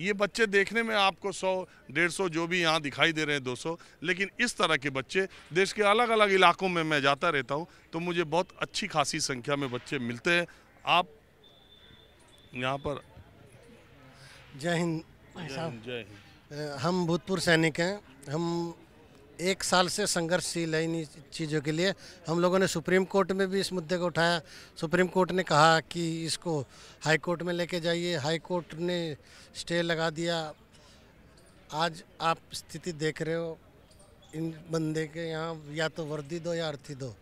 ये बच्चे देखने में आपको 100, 150 जो भी यहाँ दिखाई दे रहे हैं 200, लेकिन इस तरह के बच्चे देश के अलग अलग इलाकों में मैं जाता रहता हूँ तो मुझे बहुत अच्छी खासी संख्या में बच्चे मिलते हैं आप यहाँ पर जय हिंद जय हिंद हम भूतपूर्व सैनिक हैं हम एक साल से संघर्षशील है इन चीज़ों के लिए हम लोगों ने सुप्रीम कोर्ट में भी इस मुद्दे को उठाया सुप्रीम कोर्ट ने कहा कि इसको हाई कोर्ट में लेके जाइए हाई कोर्ट ने स्टे लगा दिया आज आप स्थिति देख रहे हो इन बंदे के यहाँ या तो वर्दी दो या अर्थी दो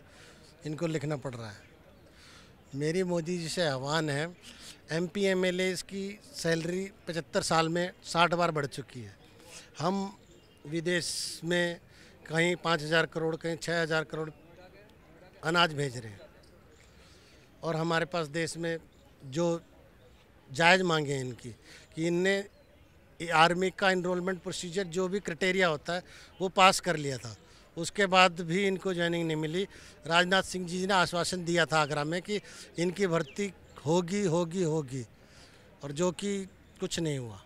इनको लिखना पड़ रहा है मेरी मोदी जी से आह्वान है एम पी एम एल की सैलरी पचहत्तर साल में साठ बार बढ़ चुकी है हम विदेश में कहीं पाँच हज़ार करोड़ कहीं छः हज़ार करोड़ अनाज भेज रहे हैं और हमारे पास देश में जो जायज़ मांगे हैं इनकी कि इनने आर्मी का इनरोलमेंट प्रोसीजर जो भी क्राइटेरिया होता है वो पास कर लिया था उसके बाद भी इनको ज्वाइनिंग नहीं मिली राजनाथ सिंह जी ने आश्वासन दिया था आगरा में कि इनकी भर्ती होगी होगी होगी और जो कि कुछ नहीं हुआ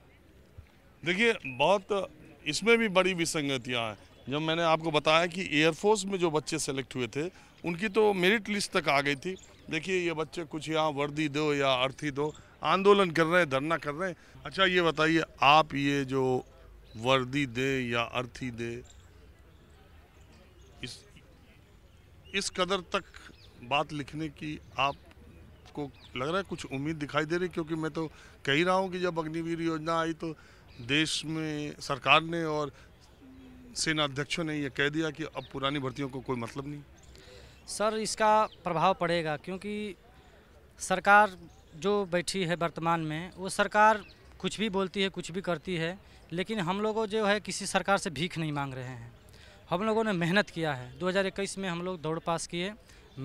देखिए बहुत इसमें भी बड़ी विसंगतियाँ हैं जब मैंने आपको बताया कि एयरफोर्स में जो बच्चे सेलेक्ट हुए थे उनकी तो मेरिट लिस्ट तक आ गई थी देखिए ये बच्चे कुछ यहाँ वर्दी दो या अर्थी दो आंदोलन कर रहे हैं धरना कर रहे हैं अच्छा ये बताइए आप ये जो वर्दी दे या अर्थी दे इस इस कदर तक बात लिखने की आपको लग रहा है कुछ उम्मीद दिखाई दे रही क्योंकि मैं तो कह ही रहा हूँ कि जब अग्निवीर योजना आई तो देश में सरकार ने और सेना अध्यक्षों ने यह कह दिया कि अब पुरानी भर्तियों को कोई मतलब नहीं सर इसका प्रभाव पड़ेगा क्योंकि सरकार जो बैठी है वर्तमान में वो सरकार कुछ भी बोलती है कुछ भी करती है लेकिन हम लोगों जो है किसी सरकार से भीख नहीं मांग रहे हैं हम लोगों ने मेहनत किया है 2021 में हम लोग दौड़ पास किए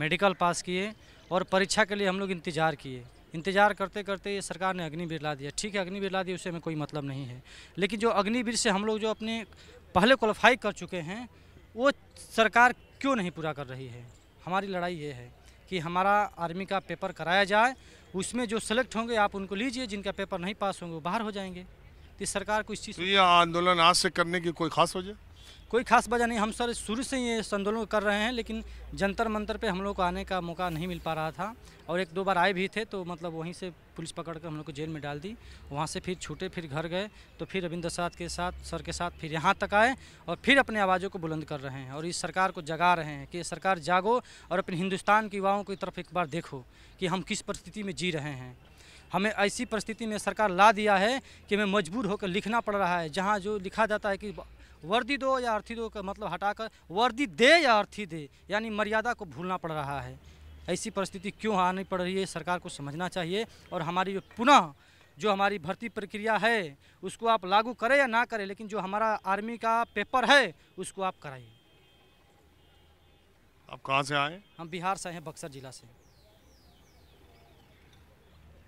मेडिकल पास किए और परीक्षा के लिए हम लोग इंतज़ार किए इंतज़ार करते करते ये सरकार ने अग्निवीर ला दिया ठीक है अग्निवीर ला दिया उससे हमें कोई मतलब नहीं है लेकिन जो अग्निवीर से हम लोग जो अपने पहले क्वालिफाई कर चुके हैं वो सरकार क्यों नहीं पूरा कर रही है हमारी लड़ाई ये है कि हमारा आर्मी का पेपर कराया जाए उसमें जो सेलेक्ट होंगे आप उनको लीजिए जिनका पेपर नहीं पास होंगे वो बाहर हो जाएंगे तो सरकार को इस चीज़ तो ये आंदोलन आज से करने की कोई खास वजह कोई खास वजह नहीं हम सर शुरू से ये आंदोलन कर रहे हैं लेकिन जंतर मंतर पे हम लोग को आने का मौका नहीं मिल पा रहा था और एक दो बार आए भी थे तो मतलब वहीं से पुलिस पकड़ कर हम लोग को जेल में डाल दी वहाँ से फिर छूटे फिर घर गए तो फिर रविंद्र साथ के साथ सर के साथ फिर यहाँ तक आए और फिर अपने आवाज़ों को बुलंद कर रहे हैं और इस सरकार को जगा रहे हैं कि सरकार जागो और अपने हिंदुस्तान के युवाओं की तरफ एक बार देखो कि हम किस परिस्थिति में जी रहे हैं हमें ऐसी परिस्थिति में सरकार ला दिया है कि हमें मजबूर होकर लिखना पड़ रहा है जहाँ जो लिखा जाता है कि वर्दी दो या अर्थी दो का मतलब हटाकर वर्दी दे या अर्थी दे यानी मर्यादा को भूलना पड़ रहा है ऐसी परिस्थिति क्यों आनी पड़ रही है सरकार को समझना चाहिए और हमारी जो पुनः जो हमारी भर्ती प्रक्रिया है उसको आप लागू करें या ना करें लेकिन जो हमारा आर्मी का पेपर है उसको आप कराइए आप कहाँ से आए हम बिहार से हैं बक्सर जिला से